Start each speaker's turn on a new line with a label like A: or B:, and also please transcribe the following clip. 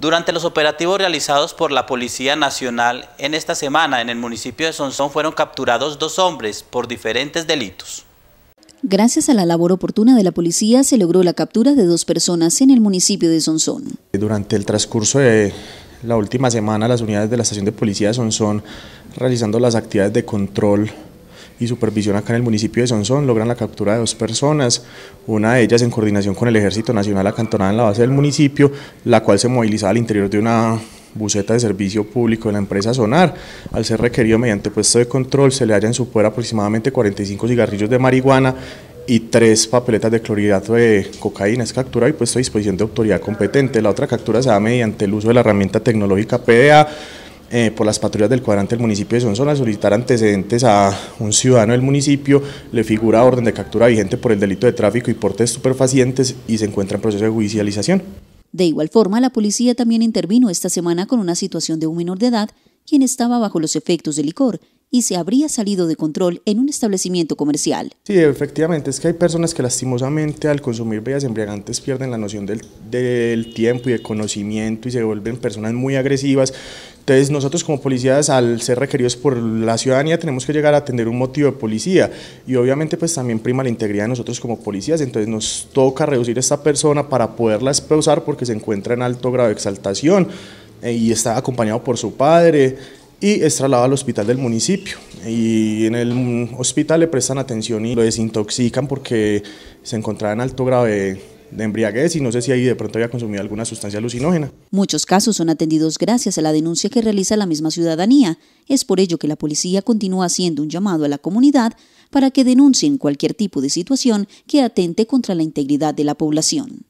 A: Durante los operativos realizados por la Policía Nacional en esta semana en el municipio de Sonsón fueron capturados dos hombres por diferentes delitos.
B: Gracias a la labor oportuna de la policía se logró la captura de dos personas en el municipio de Sonsón.
A: Durante el transcurso de la última semana las unidades de la estación de policía de Sonsón realizando las actividades de control y supervisión acá en el municipio de Sonsón logran la captura de dos personas, una de ellas en coordinación con el Ejército Nacional acantonada en la base del municipio, la cual se movilizaba al interior de una buceta de servicio público de la empresa Sonar. Al ser requerido mediante puesto de control, se le hallan en su poder aproximadamente 45 cigarrillos de marihuana y tres papeletas de clorhidrato de cocaína es capturado y puesto a disposición de autoridad competente. La otra captura se da mediante el uso de la herramienta tecnológica PDA eh, por las patrullas del cuadrante del municipio de a solicitar antecedentes a un ciudadano del municipio, le figura orden de captura vigente por el delito de tráfico y porte de estupefacientes y se encuentra en proceso de judicialización.
B: De igual forma, la policía también intervino esta semana con una situación de un menor de edad quien estaba bajo los efectos de licor y se habría salido de control en un establecimiento comercial.
A: Sí, efectivamente, es que hay personas que lastimosamente al consumir bebidas embriagantes pierden la noción del, del tiempo y de conocimiento y se vuelven personas muy agresivas entonces nosotros como policías al ser requeridos por la ciudadanía tenemos que llegar a atender un motivo de policía y obviamente pues también prima la integridad de nosotros como policías, entonces nos toca reducir a esta persona para poderla expulsar porque se encuentra en alto grado de exaltación eh, y está acompañado por su padre y es trasladado al hospital del municipio y en el hospital le prestan atención y lo desintoxican porque se encontraba en alto grado de de embriaguez y no sé si ahí de pronto había consumido alguna sustancia alucinógena.
B: Muchos casos son atendidos gracias a la denuncia que realiza la misma ciudadanía. Es por ello que la policía continúa haciendo un llamado a la comunidad para que denuncien cualquier tipo de situación que atente contra la integridad de la población.